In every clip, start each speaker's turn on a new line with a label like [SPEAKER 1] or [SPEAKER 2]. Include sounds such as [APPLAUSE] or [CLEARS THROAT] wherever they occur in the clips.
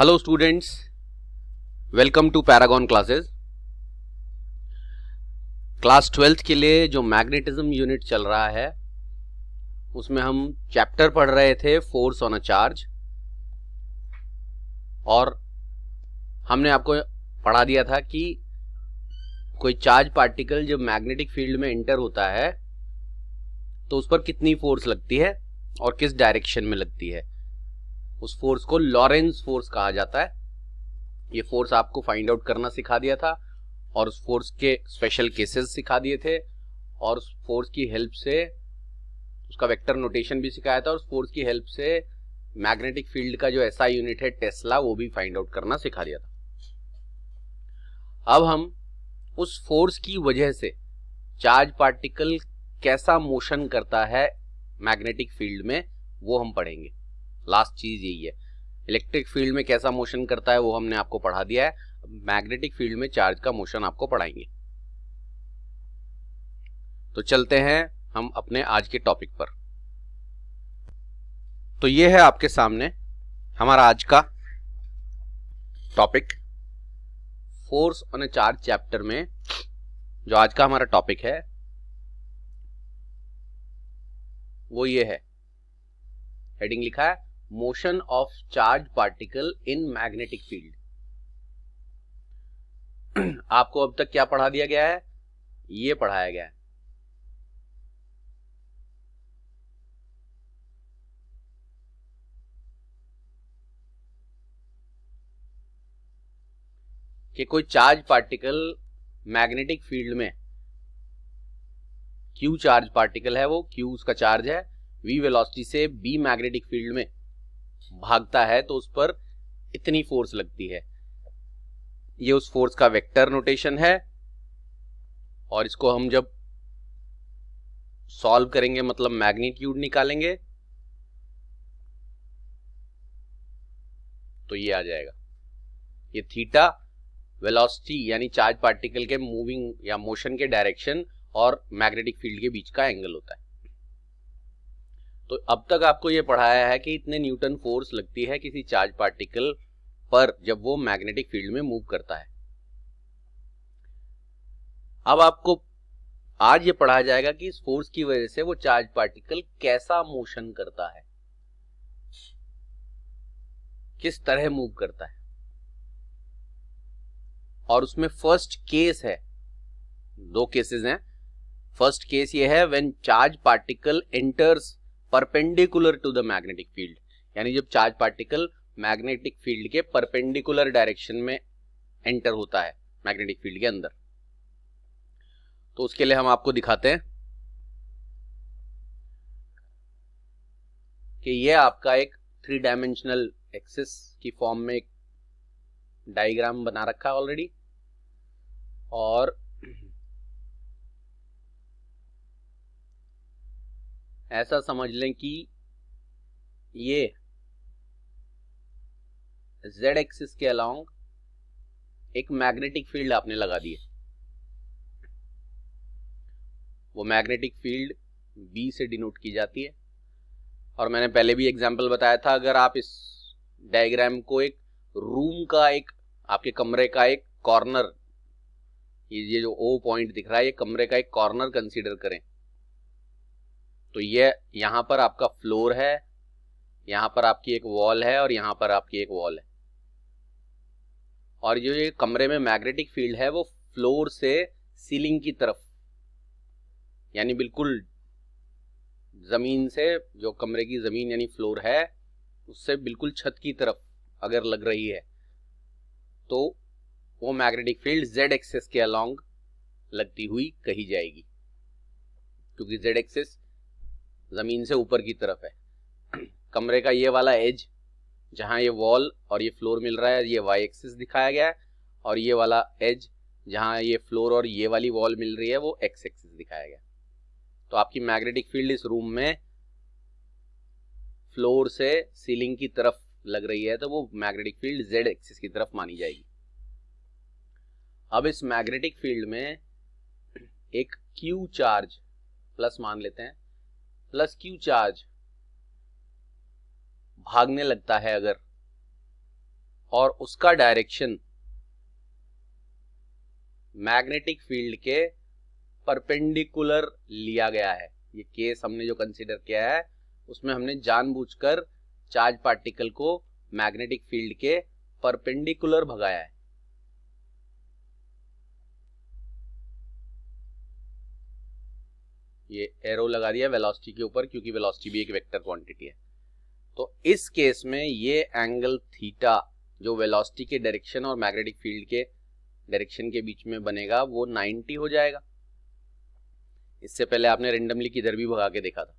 [SPEAKER 1] hello students welcome to Paragon classes class twelfth के लिए जो मैग्नेटिज्म यूनिट चल रहा है उसमें हम चैप्टर पढ़ रहे थे फोर्स ऑन अ चार्ज और हमने आपको पढ़ा दिया था कि कोई चार्ज पार्टिकल जब मैग्नेटिक फील्ड में एंटर होता है तो उस पर कितनी फोर्स लगती है और किस डायरेक्शन में लगती है उस फोर्स को लॉरेंस फोर्स कहा जाता है ये फोर्स आपको फाइंड आउट करना सिखा दिया था और उस फोर्स के स्पेशल केसेस सिखा दिए थे और उस फोर्स की हेल्प से उसका वेक्टर नोटेशन भी सिखाया था और उस फोर्स की हेल्प से मैग्नेटिक फील्ड का जो ऐसा यूनिट है टेस्ला वो भी फाइंड आउट करना सिखा दिया था अब हम उस फोर्स की वजह से चार्ज पार्टिकल कैसा मोशन करता है मैग्नेटिक फील्ड में वो हम पढ़ेंगे लास्ट चीज़ यही है इलेक्ट्रिक फील्ड में कैसा मोशन करता है वो हमने आपको पढ़ा दिया है मैग्नेटिक फील्ड में चार्ज का मोशन आपको पढ़ाएंगे तो चलते हैं हम अपने आज के टॉपिक पर तो ये है आपके सामने हमारा आज का topic force on a charge chapter में जो आज का हमारा टॉपिक है वो ये है हेडिंग लिखा है motion of charge particle in magnetic field [CLEARS THROAT] आपको अब तक क्या पढ़ा दिया गया है ये पढ़ाया गया है कि कोई चार्ज पार्टिकल मैग्नेटिक फील्ड में क्यू चार्ज पार्टिकल है वो क्यू उसका चार्ज है वी वेलोसिटी से बी मैग्नेटिक फील्ड में भागता है तो उस पर इतनी फोर्स लगती है ये उस फोर्स का वेक्टर नोटेशन है और इसको हम जब सॉल्व करेंगे मतलब मैग्नीट्यूड निकालेंगे तो ये आ जाएगा ये थीटा वेलोसिटी यानी चार्ज पार्टिकल के मूविंग या मोशन के डायरेक्शन और मैग्नेटिक फील्ड के बीच का एंगल होता है तो अब तक आपको ये पढ़ाया है कि इतने न्यूटन फोर्स लगती है किसी चार्ज पार्टिकल पर जब वो मैग्नेटिक फील्ड में मूव करता है अब आपको आज ये पढ़ा जाएगा कि इस फोर्स की वजह से वो चार्ज पार्टिकल कैसा मोशन करता है किस तरह मूव करता है और उसमें फर्स्ट केस है दो केसेस हैं फर्स्ट केस ये है when charge particle enters perpendicular to the magnetic field यानी जब चार्ज पार्टिकल मैग्नेटिक फील्ड के परपेंडिकुलर डायरेक्शन में एंटर होता है मैग्नेटिक फील्ड के अंदर तो उसके लिए हम आपको दिखाते हैं कि ये आपका एक थ्री डायमेंशनल एक्सिस की फॉर्म में एक डायग्राम बना रखा है ऑलरेडी और ऐसा समझ लें कि ये जेड एक्सिस के अलाउंग एक मैग्नेटिक फील्ड आपने लगा दी है वो मैग्नेटिक फील्ड बी से डिनोट की जाती है और मैंने पहले भी एग्जाम्पल बताया था अगर आप इस डायग्राम को एक रूम का एक आपके कमरे का एक कॉर्नर ये जो ओ पॉइंट दिख रहा है ये कमरे का एक कॉर्नर कंसीडर करें तो ये यहाँ पर आपका फ्लोर है यहाँ पर आपकी एक वॉल है और यहाँ पर आपकी एक वॉल है और जो ये कमरे में मैग्नेटिक फील्ड है वो फ्लोर से सीलिंग की तरफ यानी बिल्कुल ज़मीन से जो कमरे की ज़मीन यानी फ्लोर है उससे बिल्कुल छत की तरफ अगर लग रही है तो वो मैग्नेटिक फील्ड जेड एक्सेस के अलॉन्ग लगती हुई कही जाएगी क्योंकि जेड एक्सेस ज़मीन से ऊपर की तरफ है कमरे का ये वाला एज जहाँ ये वॉल और ये फ्लोर मिल रहा है ये वाई एक्सिस दिखाया गया है और ये वाला एज जहाँ ये फ्लोर और ये वाली वॉल मिल रही है वो एक्स एक्सिस दिखाया गया तो आपकी मैग्नेटिक फील्ड इस रूम में फ्लोर से सीलिंग की तरफ लग रही है तो वो मैग्नेटिक फील्ड जेड एक्सिस की तरफ मानी जाएगी अब इस मैग्नेटिक फील्ड में एक क्यू चार्ज प्लस मान लेते हैं प्लस क्यू चार्ज भागने लगता है अगर और उसका डायरेक्शन मैग्नेटिक फील्ड के परपेंडिकुलर लिया गया है ये केस हमने जो कंसिडर किया है उसमें हमने जानबूझकर चार्ज पार्टिकल को मैग्नेटिक फील्ड के परपेंडिकुलर भगाया है ये एरो लगा दिया वेलोसिटी के ऊपर क्योंकि वेलोसिटी भी एक वेक्टर क्वांटिटी है तो इस केस में ये एंगल थीटा जो वेलोसिटी के डायरेक्शन और मैग्नेटिक फील्ड के डायरेक्शन के बीच में बनेगा वो 90 हो जाएगा इससे पहले आपने रेंडमली किधर भी भगा के देखा था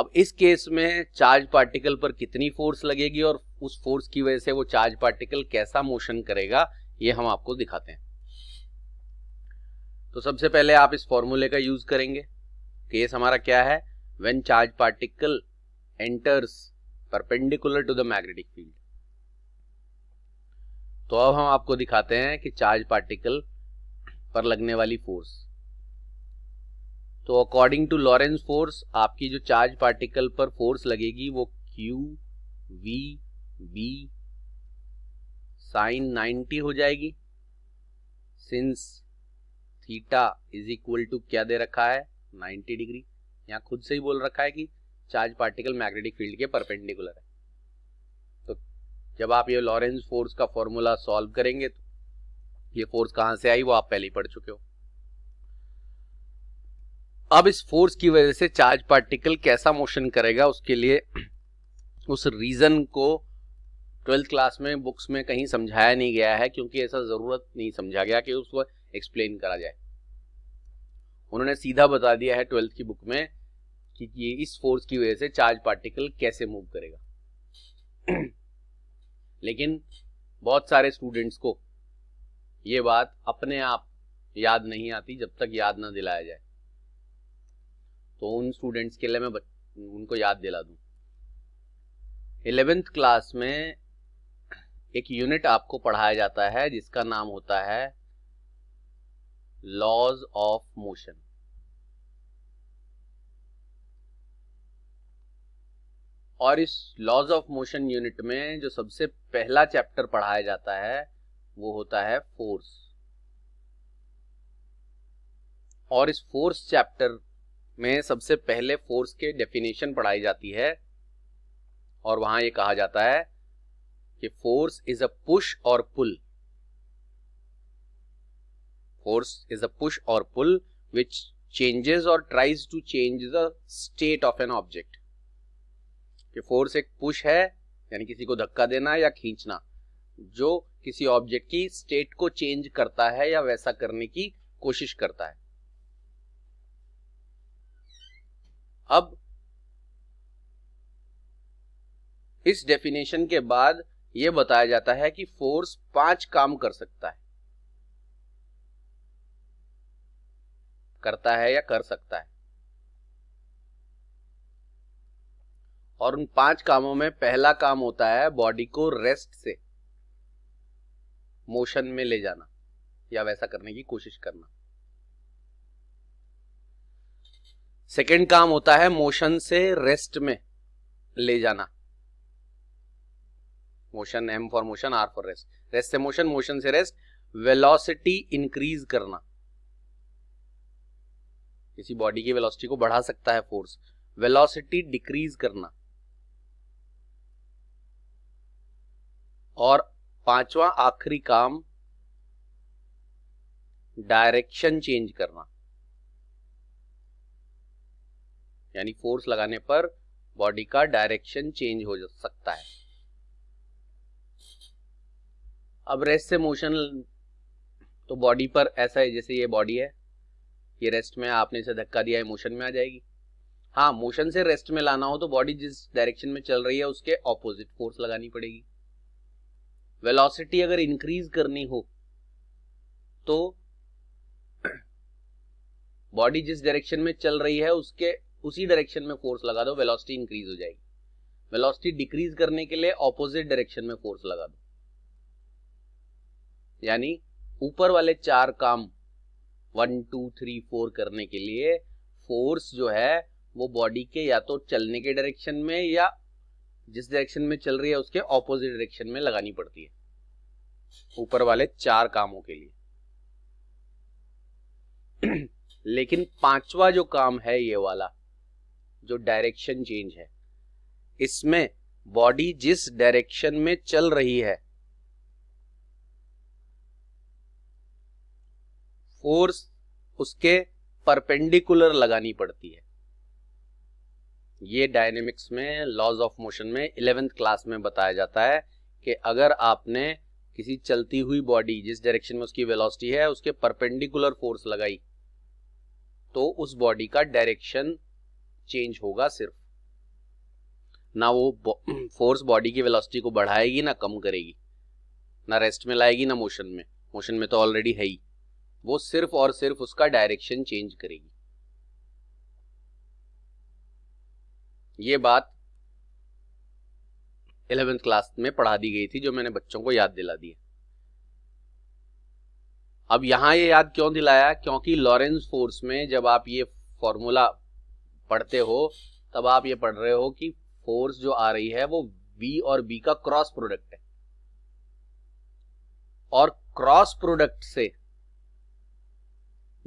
[SPEAKER 1] अब इस केस में चार्ज पार्टिकल पर कितनी फोर्स लगेगी और उस फोर्स की वजह से वो चार्ज पार्टिकल कैसा मोशन करेगा ये हम आपको दिखाते हैं तो सबसे पहले आप इस फॉर्मूले का यूज करेंगे केस हमारा क्या है when charge particle enters perpendicular to the magnetic field तो अब हम आपको दिखाते हैं कि चार्ज पार्टिकल पर लगने वाली फोर्स तो अकॉर्डिंग टू लॉरेंस फोर्स आपकी जो चार्ज पार्टिकल पर फोर्स लगेगी वो क्यू वी बी साइन 90 हो जाएगी since theta is equal to क्या दे रखा है 90 डिग्री यहाँ खुद से ही बोल रखा है कि चार्ज पार्टिकल मैग्नेटिक फील्ड के परपेंडिकुलर है तो जब आप ये लॉरेंस फोर्स का फॉर्मूला सॉल्व करेंगे तो ये फोर्स कहाँ से आई वो आप पहले ही पढ़ चुके हो अब इस फोर्स की वजह से चार्ज पार्टिकल कैसा मोशन करेगा उसके लिए उस रीजन को ट्वेल्थ क्लास में बुक्स में कहीं समझाया नहीं गया है क्योंकि ऐसा ज़रूरत नहीं समझा गया कि उसको एक्सप्लेन करा जाए उन्होंने सीधा बता दिया है ट्वेल्थ की बुक में कि ये इस फोर्स की वजह से चार्ज पार्टिकल कैसे मूव करेगा [CLEARS THROAT] लेकिन बहुत सारे स्टूडेंट्स को ये बात अपने आप याद नहीं आती जब तक याद ना दिलाया जाए तो उन स्टूडेंट्स के लिए मैं बच, उनको याद दिला दूं इलेवेंथ क्लास में एक यूनिट आपको पढ़ाया जाता है जिसका नाम होता है laws of motion और इस लॉज ऑफ मोशन यूनिट में जो सबसे पहला चैप्टर पढ़ाया जाता है वो होता है फोर्स और इस फोर्स चैप्टर में सबसे पहले फोर्स के डेफिनेशन पढ़ाई जाती है और वहां ये कहा जाता है कि फोर्स इज अ पुश और pull force is a push और पुल विच चेंजेस और tries to change the state of an object कि फोर्स एक पुश है यानी किसी को धक्का देना या खींचना जो किसी ऑब्जेक्ट की स्टेट को चेंज करता है या वैसा करने की कोशिश करता है अब इस डेफिनेशन के बाद यह बताया जाता है कि फोर्स पांच काम कर सकता है करता है या कर सकता है और उन पांच कामों में पहला काम होता है बॉडी को रेस्ट से मोशन में ले जाना या वैसा करने की कोशिश करना सेकेंड काम होता है मोशन से रेस्ट में ले जाना motion M for motion R for rest rest से मोशन मोशन से रेस्ट वेलोसिटी इंक्रीज करना किसी बॉडी की वेलोसिटी को बढ़ा सकता है फोर्स वेलोसिटी डिक्रीज करना और पांचवा आखिरी काम डायरेक्शन चेंज करना यानी फोर्स लगाने पर बॉडी का डायरेक्शन चेंज हो सकता है अब रेस्ट से मोशन तो बॉडी पर ऐसा है जैसे ये बॉडी है ये रेस्ट में आपने इसे धक्का दिया है मोशन में आ जाएगी हाँ मोशन से रेस्ट में लाना हो तो बॉडी जिस डायरेक्शन में चल रही है उसके ऑपोजिट फोर्स लगानी पड़ेगी वेलोसिटी अगर इंक्रीज करनी हो तो बॉडी जिस डायरेक्शन में चल रही है उसके उसी डायरेक्शन में फोर्स लगा दो वेलोसिटी इंक्रीज हो जाएगी वेलोसिटी डिक्रीज करने के लिए ऑपोजिट डायरेक्शन में फोर्स लगा दो यानी ऊपर वाले चार काम वन टू थ्री फोर करने के लिए फोर्स जो है वो बॉडी के या तो चलने के डायरेक्शन में या जिस डायरेक्शन में चल रही है उसके ऑपोजिट डायरेक्शन में लगानी पड़ती है ऊपर वाले चार कामों के लिए [CLEARS THROAT] लेकिन पांचवा जो काम है ये वाला जो डायरेक्शन चेंज है इसमें बॉडी जिस डायरेक्शन में चल रही है फोर्स उसके परपेंडिकुलर लगानी पड़ती है ये डायनेमिक्स में लॉज ऑफ मोशन में इलेवेंथ क्लास में बताया जाता है कि अगर आपने किसी चलती हुई बॉडी जिस डायरेक्शन में उसकी वेलोसिटी है उसके परपेंडिकुलर फोर्स लगाई तो उस बॉडी का डायरेक्शन चेंज होगा सिर्फ ना वो फोर्स बॉडी [CLEARS THROAT] की वेलोसिटी को बढ़ाएगी ना कम करेगी ना रेस्ट में लाएगी ना मोशन में मोशन में तो ऑलरेडी है ही वो सिर्फ और सिर्फ उसका डायरेक्शन चेंज करेगी ये बात इलेवेंथ क्लास में पढ़ा दी गई थी जो मैंने बच्चों को याद दिला दी अब यहां ये याद क्यों दिलाया क्योंकि लॉरेंस फोर्स में जब आप ये फॉर्मूला पढ़ते हो तब आप ये पढ़ रहे हो कि फोर्स जो आ रही है वो बी और बी का क्रॉस प्रोडक्ट है और क्रॉस प्रोडक्ट से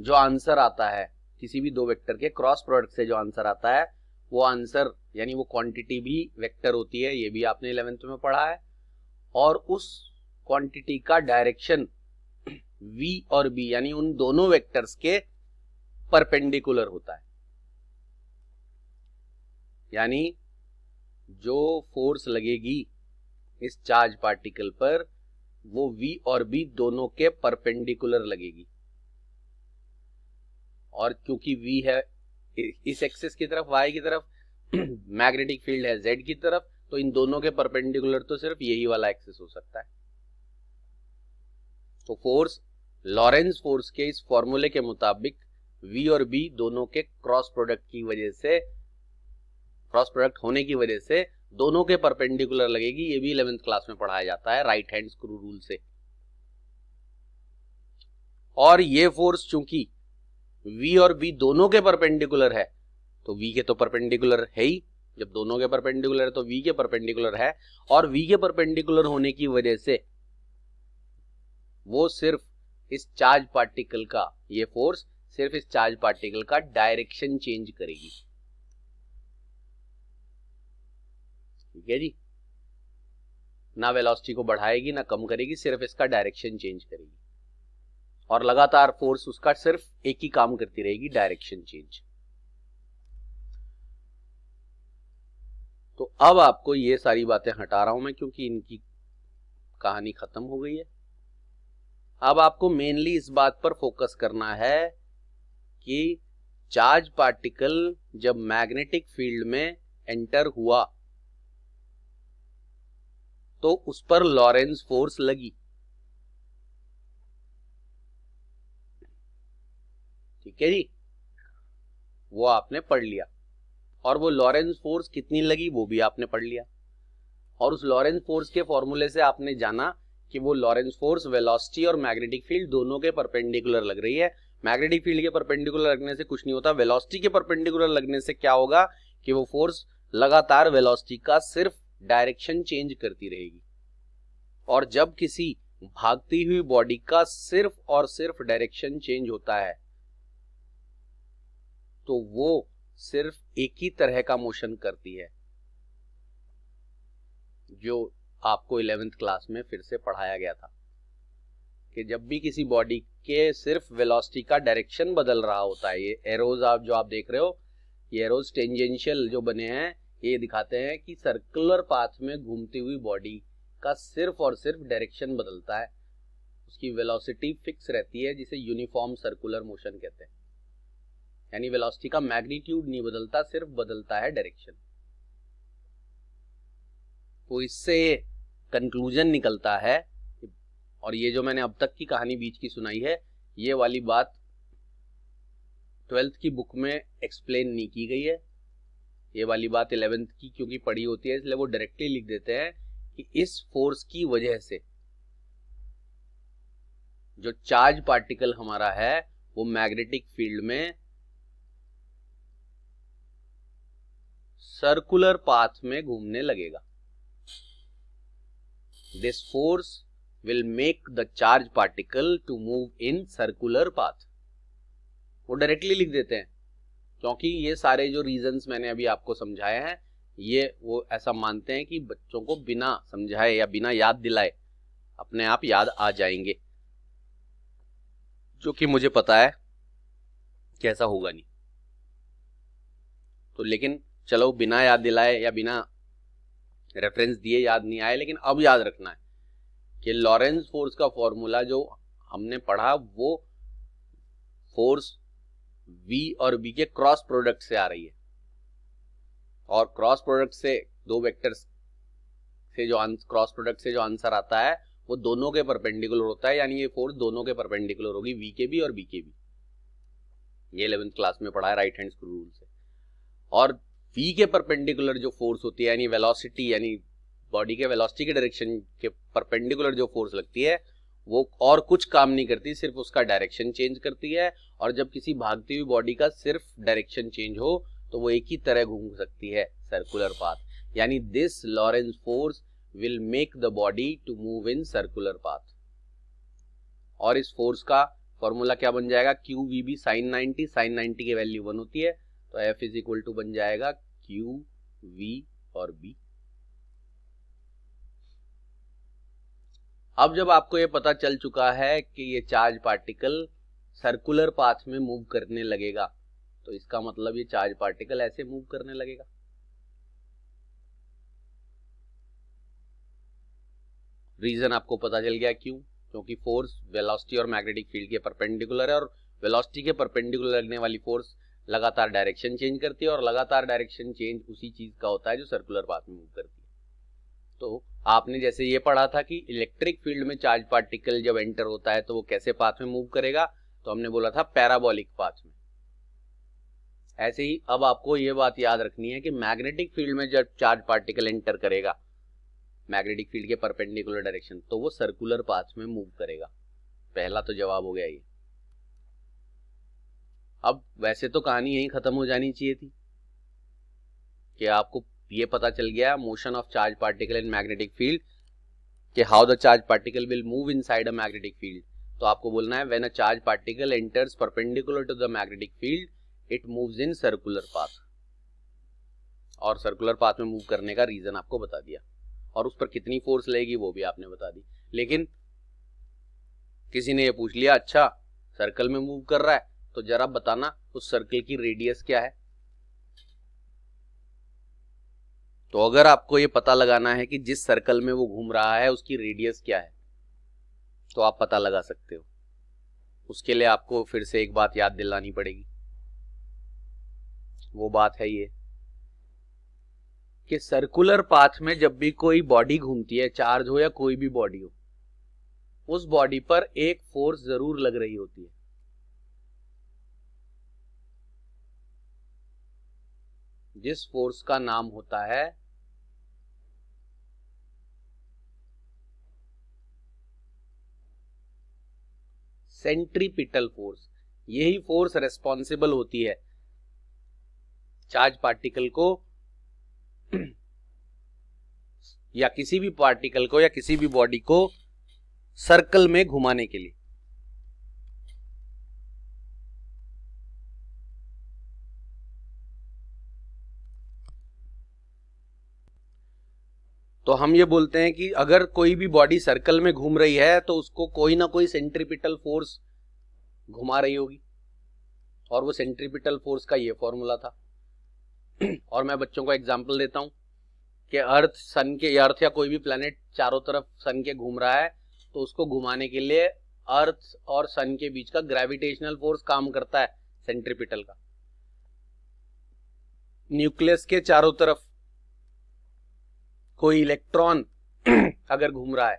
[SPEAKER 1] जो आंसर आता है किसी भी दो वेक्टर के क्रॉस प्रोडक्ट से जो आंसर आता है वो आंसर यानी वो क्वांटिटी भी वेक्टर होती है ये भी आपने इलेवेंथ में पढ़ा है और उस क्वांटिटी का डायरेक्शन v और b यानी उन दोनों वेक्टर्स के परपेंडिकुलर होता है यानी जो फोर्स लगेगी इस चार्ज पार्टिकल पर वो v और b दोनों के परपेंडिकुलर लगेगी और क्योंकि वी है इस एक्सेस की तरफ वाई की तरफ मैग्नेटिक [CLEARS THROAT] फील्ड है जेड की तरफ तो इन दोनों के परपेंडिकुलर तो सिर्फ यही वाला एक्सेस हो सकता है तो फोर्स लॉरेंस फोर्स के इस फॉर्मूले के मुताबिक वी और बी दोनों के क्रॉस प्रोडक्ट की वजह से क्रॉस प्रोडक्ट होने की वजह से दोनों के परपेंडिकुलर लगेगी ये भी इलेवेंथ क्लास में पढ़ाया जाता है राइट हैंड स्क्रू रूल से और ये फोर्स चूंकि V और बी दोनों के परपेंडिकुलर है तो वी के तो परपेंडिकुलर है ही जब दोनों के परपेंडिकुलर है तो वी के परपेंडिकुलर है और वी के परपेंडिकुलर होने की वजह से वो सिर्फ इस चार्ज पार्टिकल का ये फोर्स सिर्फ इस चार्ज पार्टिकल का डायरेक्शन चेंज करेगी ठीक है जी ना वेलोसिटी को बढ़ाएगी ना कम करेगी सिर्फ इसका डायरेक्शन चेंज करेगी और लगातार फोर्स उसका सिर्फ एक ही काम करती रहेगी डायरेक्शन चेंज तो अब आपको ये सारी बातें हटा रहा हूं मैं क्योंकि इनकी कहानी खत्म हो गई है अब आपको मेनली इस बात पर फोकस करना है कि चार्ज पार्टिकल जब मैग्नेटिक फील्ड में एंटर हुआ तो उस पर लॉरेंस फोर्स लगी ठीक है जी वो आपने पढ़ लिया और वो लॉरेंस फोर्स कितनी लगी वो भी आपने पढ़ लिया और उस लॉरेंस फोर्स के फॉर्मूले से आपने जाना कि वो लॉरेंस फोर्स वेलोसिटी और मैग्नेटिक फील्ड दोनों के परपेंडिकुलर लग रही है मैग्नेटिक फील्ड के परपेंडिकुलर लगने से कुछ नहीं होता वेलोसिटी के परपेंडिकुलर लगने से क्या होगा कि वो फोर्स लगातार वेलोसिटी का सिर्फ डायरेक्शन चेंज करती रहेगी और जब किसी भागती हुई बॉडी का सिर्फ और सिर्फ डायरेक्शन चेंज होता है तो वो सिर्फ एक ही तरह का मोशन करती है जो आपको इलेवेंथ क्लास में फिर से पढ़ाया गया था कि जब भी किसी बॉडी के सिर्फ वेलोसिटी का डायरेक्शन बदल रहा होता है ये एरोज आप जो आप देख रहे हो ये एरोज टेंजेंशियल जो बने हैं ये दिखाते हैं कि सर्कुलर पाथ में घूमती हुई बॉडी का सिर्फ और सिर्फ डायरेक्शन बदलता है उसकी वेलोसिटी फिक्स रहती है जिसे यूनिफॉर्म सर्कुलर मोशन कहते हैं यानी वेलोसिटी का मैग्नीट्यूड नहीं बदलता सिर्फ बदलता है डायरेक्शन तो इससे कंक्लूजन निकलता है और ये जो मैंने अब तक की कहानी बीच की सुनाई है ये वाली बात ट्वेल्थ की बुक में एक्सप्लेन नहीं की गई है ये वाली बात इलेवेंथ की क्योंकि पढ़ी होती है इसलिए वो डायरेक्टली लिख देते हैं कि इस फोर्स की वजह से जो चार्ज पार्टिकल हमारा है वो मैग्नेटिक फील्ड में सर्कुलर पाथ में घूमने लगेगा this force will make the charge particle to move in circular path वो डायरेक्टली लिख देते हैं क्योंकि ये सारे जो रीजंस मैंने अभी आपको समझाए हैं ये वो ऐसा मानते हैं कि बच्चों को बिना समझाए या बिना याद दिलाए अपने आप याद आ जाएंगे जो कि मुझे पता है कैसा होगा नहीं तो लेकिन चलो बिना याद दिलाए या बिना रेफरेंस दिए याद नहीं आए लेकिन अब याद रखना है कि लॉरेंस फोर्स का फॉर्मूला जो हमने पढ़ा वो फोर्स वी और बी के क्रॉस प्रोडक्ट से आ रही है और क्रॉस प्रोडक्ट से दो वेक्टर्स से जो क्रॉस प्रोडक्ट से जो आंसर आता है वो दोनों के परपेंडिकुलर होता है यानी ये फोर्स दोनों के परपेंडिकुलर होगी वी के भी और बी के भी ये इलेवेंथ क्लास में पढ़ा है राइट हैंड स्क्रू रूल से और वी के परपेंडिकुलर जो फोर्स होती है यानी वेलोसिटी यानी बॉडी के वेलोसिटी के डायरेक्शन के परपेंडिकुलर जो फोर्स लगती है वो और कुछ काम नहीं करती सिर्फ उसका डायरेक्शन चेंज करती है और जब किसी भागती हुई बॉडी का सिर्फ डायरेक्शन चेंज हो तो वो एक ही तरह घूम सकती है सर्कुलर पाथ यानी this Lorentz force will make the body to move in circular path और इस फोर्स का फॉर्मूला क्या बन जाएगा q v B sine ninety sine ninety की वैल्यू वन होती है तो एफ इज इक्वल टू बन जाएगा क्यू वी और बी अब जब आपको यह पता चल चुका है कि ये चार्ज पार्टिकल सर्कुलर पाथ में मूव करने लगेगा तो इसका मतलब ये चार्ज पार्टिकल ऐसे मूव करने लगेगा रीजन आपको पता चल गया क्यों क्योंकि फोर्स वेलोसिटी और मैग्नेटिक फील्ड के परपेंडिकुलर है और वेलोसिटी के परपेंडिकुलर लगने वाली फोर्स लगातार डायरेक्शन चेंज करती है और लगातार डायरेक्शन चेंज उसी चीज का होता है जो सर्कुलर पाथ में मूव करती है तो आपने जैसे ये पढ़ा था कि इलेक्ट्रिक फील्ड में चार्ज पार्टिकल जब एंटर होता है तो वो कैसे पाथ में मूव करेगा तो हमने बोला था पैराबोलिक पाथ में ऐसे ही अब आपको ये बात याद रखनी है कि मैग्नेटिक फील्ड में जब चार्ज पार्टिकल एंटर करेगा मैग्नेटिक फील्ड के परपेंडिकुलर डायरेक्शन तो वो सर्कुलर पाथ में मूव करेगा पहला तो जवाब हो गया ये अब वैसे तो कहानी यही ख़त्म हो जानी चाहिए थी कि आपको ये पता चल गया motion of charge particle in magnetic field कि how the charge particle will move inside a magnetic field तो आपको बोलना है when a charge particle enters perpendicular to the magnetic field it moves in circular path और circular path में move करने का reason आपको बता दिया और उस पर कितनी फोर्स लगेगी वो भी आपने बता दी लेकिन किसी ने ये पूछ लिया अच्छा सर्कल में मूव कर रहा है तो जरा बताना उस सर्कल की रेडियस क्या है तो अगर आपको ये पता लगाना है कि जिस सर्कल में वो घूम रहा है उसकी रेडियस क्या है तो आप पता लगा सकते हो उसके लिए आपको फिर से एक बात याद दिलानी पड़ेगी वो बात है ये कि सर्कुलर पाथ में जब भी कोई बॉडी घूमती है चार्ज हो या कोई भी बॉडी हो उस बॉडी पर एक फोर्स जरूर लग रही होती है जिस फोर्स का नाम होता है सेंट्रीपिटल फोर्स यही फोर्स रेस्पॉन्सिबल होती है चार्ज पार्टिकल को या किसी भी पार्टिकल को या किसी भी बॉडी को सर्कल में घुमाने के लिए तो हम ये बोलते हैं कि अगर कोई भी बॉडी सर्कल में घूम रही है तो उसको कोई ना कोई सेंट्रीपिटल फोर्स घुमा रही होगी और वो सेंट्रीपिटल फोर्स का ये फॉर्मूला था [CLEARS THROAT] और मैं बच्चों को एग्जाम्पल देता हूँ कि अर्थ सन के अर्थ या कोई भी प्लानट चारों तरफ सन के घूम रहा है तो उसको घुमाने के लिए अर्थ और सन के बीच का ग्रेविटेशनल फोर्स काम करता है सेंट्रीपिटल का न्यूक्लियस के चारों तरफ कोई इलेक्ट्रॉन [CLEARS THROAT] अगर घूम रहा है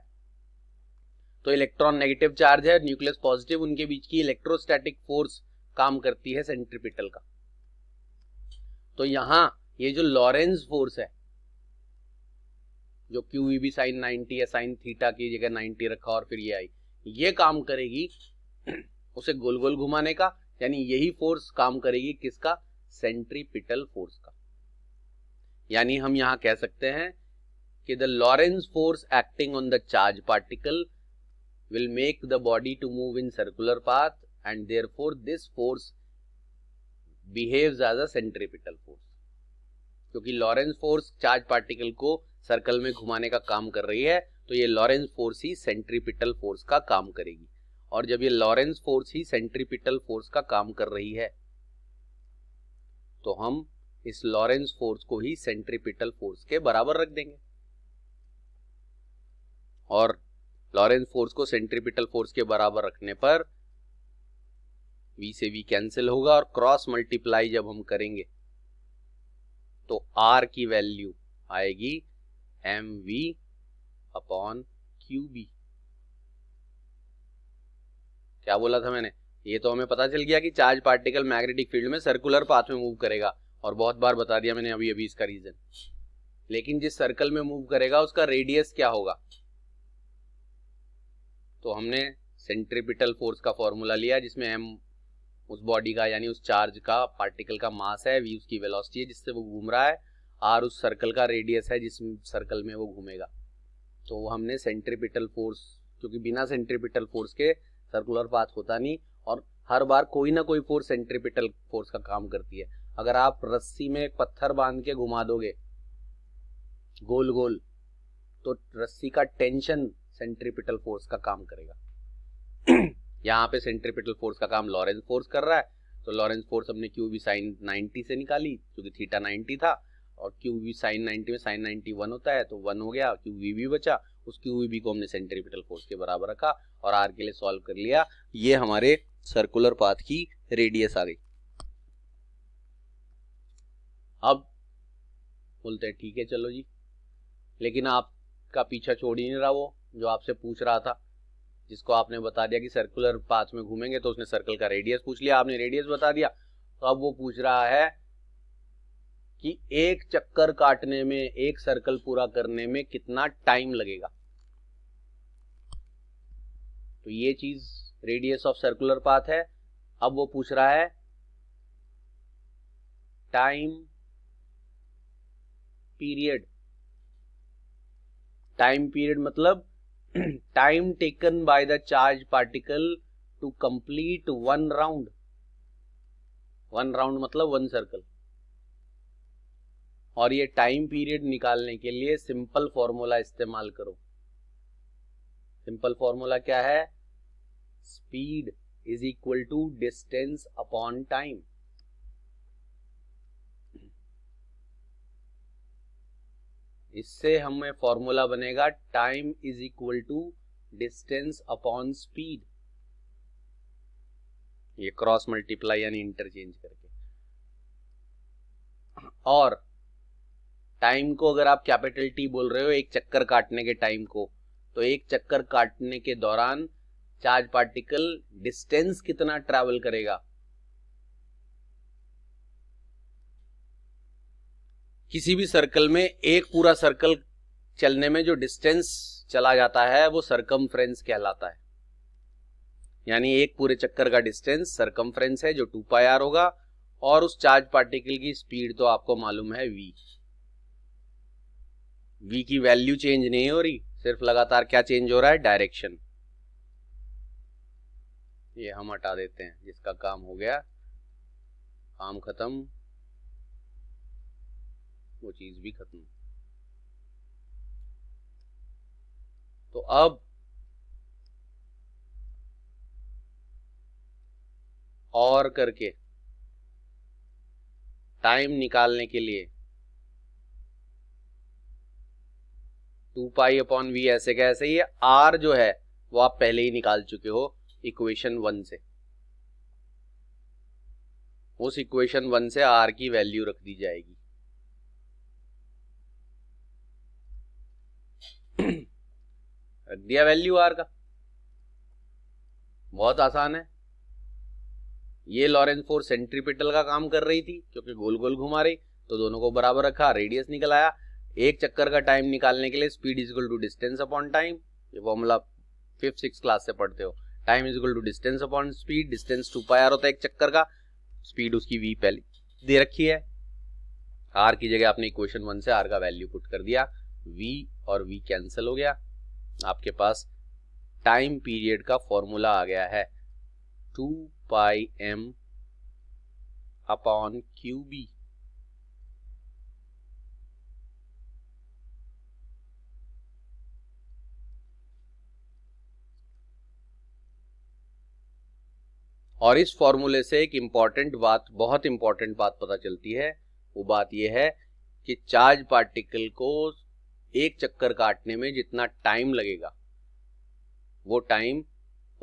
[SPEAKER 1] तो इलेक्ट्रॉन नेगेटिव चार्ज है न्यूक्लियस पॉजिटिव उनके बीच की इलेक्ट्रोस्टैटिक फोर्स काम करती है सेंट्रीपिटल का तो यहां ये जो लॉरेंस फोर्स है जो क्यू बी साइन 90 या साइन थीटा की जगह 90 रखा और फिर ये आई ये काम करेगी [CLEARS THROAT] उसे गोल गोल घुमाने का यानी यही फोर्स काम करेगी किसका सेंट्रीपिटल फोर्स का यानी हम यहां कह सकते हैं कि the Lorentz force acting on the charge particle will make the body to move in circular path and therefore this force behave as a centripetal force क्योंकि लॉरेंस फोर्स चार्ज पार्टिकल को circle में घुमाने का काम कर रही है तो ये लॉरेंस फोर्स ही सेंट्रीपिटल फोर्स का काम करेगी और जब ये लॉरेंस फोर्स ही सेंट्रीपिटल फोर्स का काम कर रही है तो हम इस लॉरेंस फोर्स को ही सेंट्रीपिटल फोर्स के बराबर रख देंगे और लॉरेंस फोर्स को सेंट्रीपिटल फोर्स के बराबर रखने पर वी से वी कैंसिल होगा और क्रॉस मल्टीप्लाई जब हम करेंगे तो आर की वैल्यू आएगी m v upon q B क्या बोला था मैंने ये तो हमें पता चल गया कि चार्ज पार्टिकल मैग्नेटिक फील्ड में सर्कुलर पाथ में मूव करेगा और बहुत बार बता दिया मैंने अभी अभी इसका रीजन लेकिन जिस सर्कल में मूव करेगा उसका रेडियस क्या होगा तो हमने सेंट्रिपिटल फोर्स का फॉर्मूला लिया जिसमें एम उस बॉडी का यानी उस चार्ज का पार्टिकल का मास है वी उसकी वेलोसिटी है जिससे वो घूम रहा है आर उस सर्कल का रेडियस है जिस सर्कल में वो घूमेगा तो हमने सेंट्रिपिटल फोर्स क्योंकि बिना सेंट्रिपिटल फोर्स के सर्कुलर पाथ होता नहीं और हर बार कोई ना कोई फोर्स सेंट्रिपिटल फोर्स का काम करती है अगर आप रस्सी में पत्थर बांध के घुमा दोगे गोल गोल तो रस्सी का टेंशन सेंट्रीपिटल फोर्स का काम करेगा [CLEARS THROAT] यहाँ पे सेंट्रीपिटल फोर्स का काम लॉरेंस फोर्स कर रहा है तो लॉरेंस फोर्स हमने क्यू वी साइन 90 से निकाली क्योंकि थीटा 90 था और क्यू वी साइन 90 में साइन 90 वन होता है तो वन हो गया क्यू वी भी बचा उस क्यू वी को हमने सेंट्रीपिटल फोर्स के बराबर रखा और आर के लिए सॉल्व कर लिया ये हमारे सर्कुलर पाथ की रेडियस आ गई अब बोलते हैं ठीक है चलो जी लेकिन आपका पीछा छोड़ ही नहीं रहा वो जो आपसे पूछ रहा था जिसको आपने बता दिया कि सर्कुलर पाथ में घूमेंगे तो उसने सर्कल का रेडियस पूछ लिया आपने रेडियस बता दिया तो अब वो पूछ रहा है कि एक चक्कर काटने में एक सर्कल पूरा करने में कितना टाइम लगेगा तो ये चीज रेडियस ऑफ सर्कुलर पाथ है अब वो पूछ रहा है टाइम पीरियड टाइम पीरियड मतलब time taken by the charge particle to complete one round one round मतलब वन सर्कल और ये टाइम पीरियड निकालने के लिए सिंपल फॉर्मूला इस्तेमाल करो सिंपल फॉर्मूला क्या है speed is equal to distance upon time इससे हमें फॉर्मूला बनेगा time is equal to distance upon speed ये क्रॉस मल्टीप्लाई यानी इंटरचेंज करके और टाइम को अगर आप कैपिटल टी बोल रहे हो एक चक्कर काटने के टाइम को तो एक चक्कर काटने के दौरान चार्ज पार्टिकल डिस्टेंस कितना ट्रेवल करेगा किसी भी सर्कल में एक पूरा सर्कल चलने में जो डिस्टेंस चला जाता है वो सरकम कहलाता है यानी एक पूरे चक्कर का डिस्टेंस सरकम है जो टू पाई आर होगा और उस चार्ज पार्टिकल की स्पीड तो आपको मालूम है वी वी की वैल्यू चेंज नहीं हो रही सिर्फ लगातार क्या चेंज हो रहा है डायरेक्शन ये हम हटा देते हैं जिसका काम हो गया काम खत्म वो चीज भी खत्म तो अब और करके टाइम निकालने के लिए टू पाई अपॉन वी ऐसे क्या ऐसे ये आर जो है वो आप पहले ही निकाल चुके हो इक्वेशन वन से उस इक्वेशन वन से आर की वैल्यू रख दी जाएगी रख दिया वैल्यू आर का बहुत आसान है ये लॉरेंस फोर सेंट्रीपिटल का काम कर रही थी क्योंकि गोल गोल घुमा रही तो दोनों को बराबर रखा रेडियस निकल आया एक चक्कर का टाइम निकालने के लिए speed is equal to distance upon time ये फॉर्मूला फिफ्थ सिक्स क्लास से पढ़ते हो time is equal to distance upon speed distance two pi r होता है एक चक्कर का स्पीड उसकी वी पहले दे रखी है आर की जगह आपने इक्वेशन वन से आर का वैल्यू पुट कर दिया वी और वी कैंसिल हो गया आपके पास टाइम पीरियड का फॉर्मूला आ गया है two pi m upon q B और इस फॉर्मूले से एक इम्पॉर्टेंट बात बहुत इंपॉर्टेंट बात पता चलती है वो बात यह है कि चार्ज पार्टिकल को एक चक्कर काटने में जितना टाइम लगेगा वो टाइम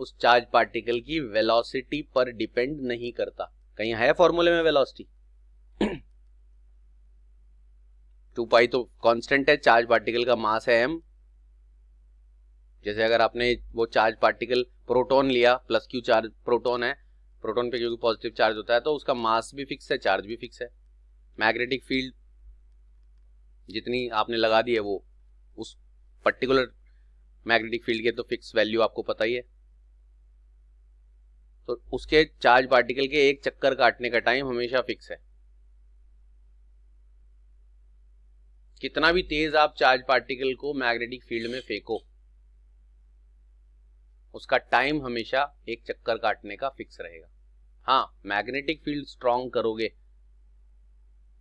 [SPEAKER 1] उस चार्ज पार्टिकल की वेलोसिटी पर डिपेंड नहीं करता कहीं है फॉर्मूले में वेलोसिटी टू पाई तो कांस्टेंट है चार्ज पार्टिकल का मास है एम जैसे अगर आपने वो चार्ज पार्टिकल प्रोटॉन लिया प्लस क्यू चार्ज प्रोटॉन है प्रोटॉन पे क्योंकि पॉजिटिव चार्ज होता है तो उसका मास भी फिक्स है चार्ज भी फिक्स है मैग्नेटिक फील्ड जितनी आपने लगा दी है वो उस पर्टिकुलर मैग्नेटिक फील्ड के तो फिक्स वैल्यू आपको पता ही है तो उसके चार्ज पार्टिकल के एक चक्कर काटने का टाइम हमेशा फिक्स है कितना भी तेज आप चार्ज पार्टिकल को मैग्नेटिक फील्ड में फेंको उसका टाइम हमेशा एक चक्कर काटने का फिक्स रहेगा हाँ मैग्नेटिक फील्ड स्ट्रांग करोगे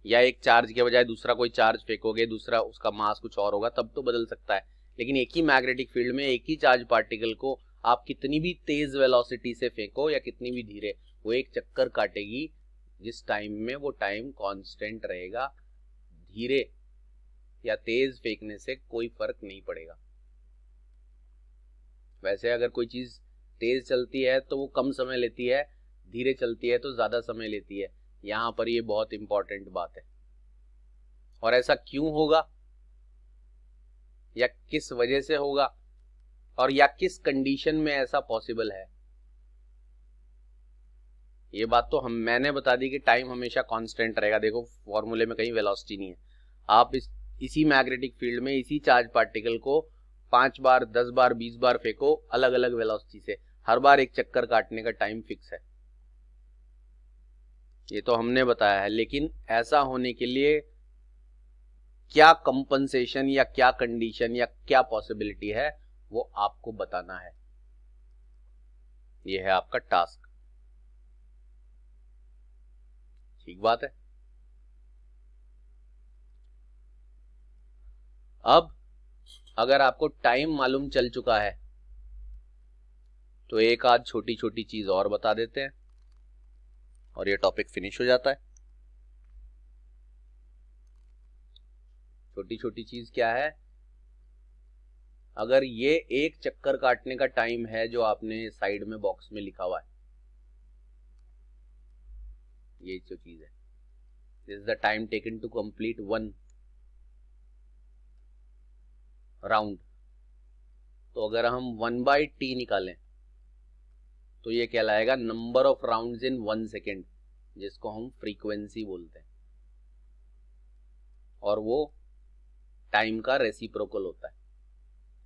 [SPEAKER 1] या एक चार्ज के बजाय दूसरा कोई चार्ज फेंकोगे दूसरा उसका मास कुछ और होगा तब तो बदल सकता है लेकिन एक ही मैग्नेटिक फील्ड में एक ही चार्ज पार्टिकल को आप कितनी भी तेज वेलोसिटी से फेंको या कितनी भी धीरे वो एक चक्कर काटेगी जिस टाइम में वो टाइम कांस्टेंट रहेगा धीरे या तेज फेंकने से कोई फर्क नहीं पड़ेगा वैसे अगर कोई चीज तेज चलती है तो वो कम समय लेती है धीरे चलती है तो ज्यादा समय लेती है यहां पर ये बहुत इंपॉर्टेंट बात है और ऐसा क्यों होगा या किस वजह से होगा और या किस कंडीशन में ऐसा पॉसिबल है ये बात तो हम मैंने बता दी कि टाइम हमेशा कांस्टेंट रहेगा देखो फॉर्मूले में कहीं वेलोसिटी नहीं है आप इस इसी मैग्नेटिक फील्ड में इसी चार्ज पार्टिकल को पांच बार दस बार बीस बार फेंको अलग अलग वेलोसिटी से हर बार एक चक्कर काटने का टाइम फिक्स है ये तो हमने बताया है लेकिन ऐसा होने के लिए क्या कंपनसेशन या क्या कंडीशन या क्या पॉसिबिलिटी है वो आपको बताना है ये है आपका टास्क ठीक बात है अब अगर आपको टाइम मालूम चल चुका है तो एक आध छोटी छोटी चीज और बता देते हैं और ये टॉपिक फिनिश हो जाता है छोटी छोटी चीज क्या है अगर ये एक चक्कर काटने का टाइम है जो आपने साइड में बॉक्स में लिखा हुआ है ये जो चीज है this is the time taken to complete one round तो अगर हम वन बाई टी निकालें तो ये कहलाएगा number of round in one second जिसको हम फ्रीक्वेंसी बोलते हैं और वो टाइम का रेसिप्रोकल होता है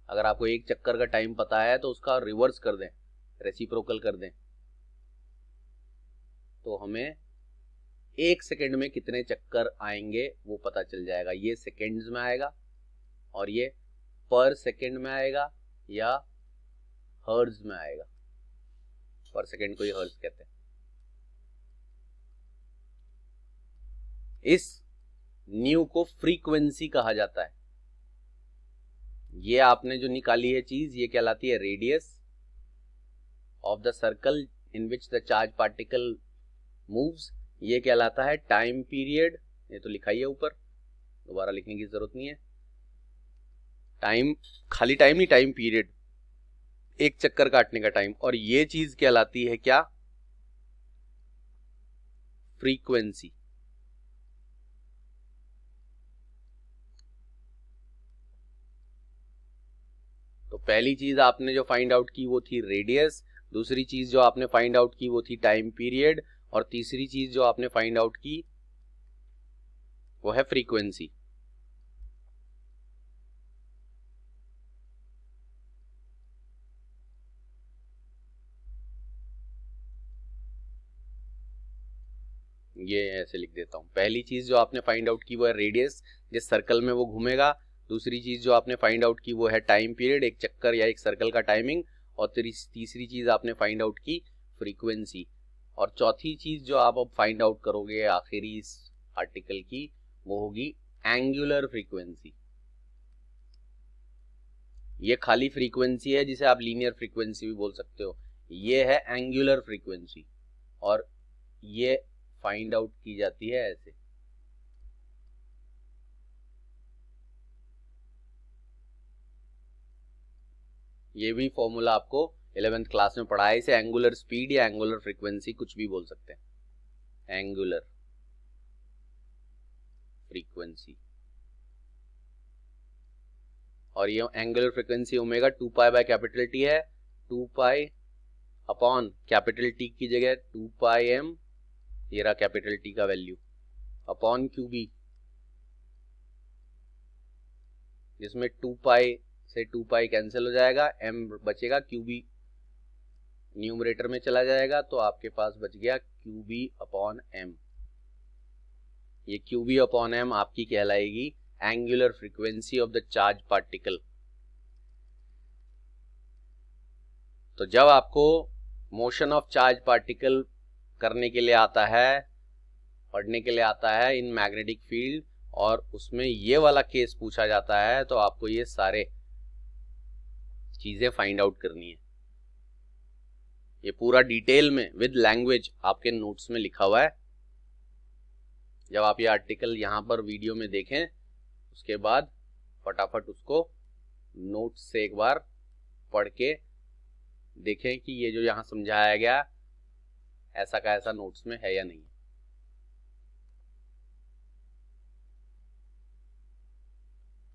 [SPEAKER 1] अगर आपको एक चक्कर का टाइम पता है तो उसका रिवर्स कर दें रेसिप्रोकल कर दें तो हमें एक सेकेंड में कितने चक्कर आएंगे वो पता चल जाएगा ये सेकेंड्स में आएगा और ये पर सेकेंड में आएगा या हर्ड्स में आएगा पर सेकेंड को ही हर्ज कहते हैं इस न्यू को फ्रीक्वेंसी कहा जाता है ये आपने जो निकाली है चीज ये कहलाती है radius of the circle in which the charge particle moves ये कहलाता है टाइम पीरियड ये तो लिखा ही है ऊपर दोबारा लिखने की जरूरत नहीं है टाइम खाली टाइम नहीं टाइम पीरियड एक चक्कर काटने का टाइम और ये चीज कहलाती है क्या फ्रीक्वेंसी तो पहली चीज आपने जो फाइंड आउट की वो थी रेडियस दूसरी चीज जो आपने फाइंड आउट की वो थी टाइम पीरियड और तीसरी चीज जो आपने फाइंड आउट की वो है फ्रीक्वेंसी ये ऐसे लिख देता हूँ पहली चीज़ जो आपने फाइंड आउट की वो है रेडियस जिस सर्कल में वो घूमेगा दूसरी चीज़ जो आपने फाइंड आउट की वो है टाइम पीरियड एक चक्कर या एक सर्कल का टाइमिंग और तीसरी चीज़ आपने फाइंड आउट की फ्रीक्वेंसी और चौथी चीज़ जो आप अब फाइंड आउट करोगे आखिरी इस आर्टिकल की वो होगी एंगुलर फ्रीक्वेंसी ये खाली फ्रीक्वेंसी है जिसे आप लीनियर फ्रीक्वेंसी भी बोल सकते हो ये है एंगुलर फ्रीक्वेंसी और ये फाइंड आउट की जाती है ऐसे ये भी फॉर्मूला आपको इलेवेंथ क्लास में पढ़ा है इसे एंगुलर स्पीड या एंगुलर फ्रीक्वेंसी कुछ भी बोल सकते हैं एंगुलर फ्रीक्वेंसी और ये angular frequency omega two pi by capital T है two pi upon capital T की जगह टू पाई एम ये रहा कैपिटल टी का वैल्यू अपॉन क्यू बी जिसमें टू पाई से टू पाई कैंसिल हो जाएगा एम बचेगा क्यू बी न्यूमरेटर में चला जाएगा तो आपके पास बच गया क्यू बी अपॉन एम ये क्यू बी अपॉन एम आपकी कहलाएगी angular frequency of the charge particle तो जब आपको मोशन ऑफ चार्ज पार्टिकल करने के लिए आता है पढ़ने के लिए आता है इन मैग्नेटिक फील्ड और उसमें ये वाला केस पूछा जाता है तो आपको ये सारे चीजें फाइंड आउट करनी है ये पूरा डिटेल में विद लैंग्वेज आपके नोट्स में लिखा हुआ है जब आप ये आर्टिकल यहां पर वीडियो में देखें उसके बाद फटाफट उसको नोट्स से एक बार पढ़ के देखें कि ये जो यहां समझाया गया ऐसा का ऐसा नोट्स में है या नहीं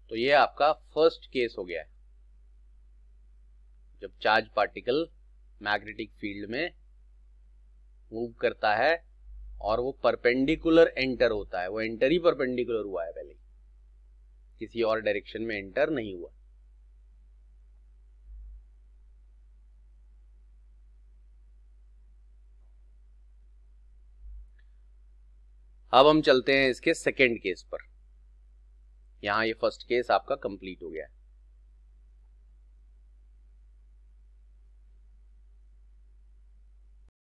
[SPEAKER 1] तो ये आपका फर्स्ट केस हो गया है जब चार्ज पार्टिकल मैग्नेटिक फील्ड में मूव करता है और वो परपेंडिकुलर एंटर होता है वो एंटर ही परपेंडिकुलर हुआ है पहले किसी और डायरेक्शन में एंटर नहीं हुआ अब हम चलते हैं इसके सेकेंड केस पर यहां ये फर्स्ट केस आपका कंप्लीट हो गया है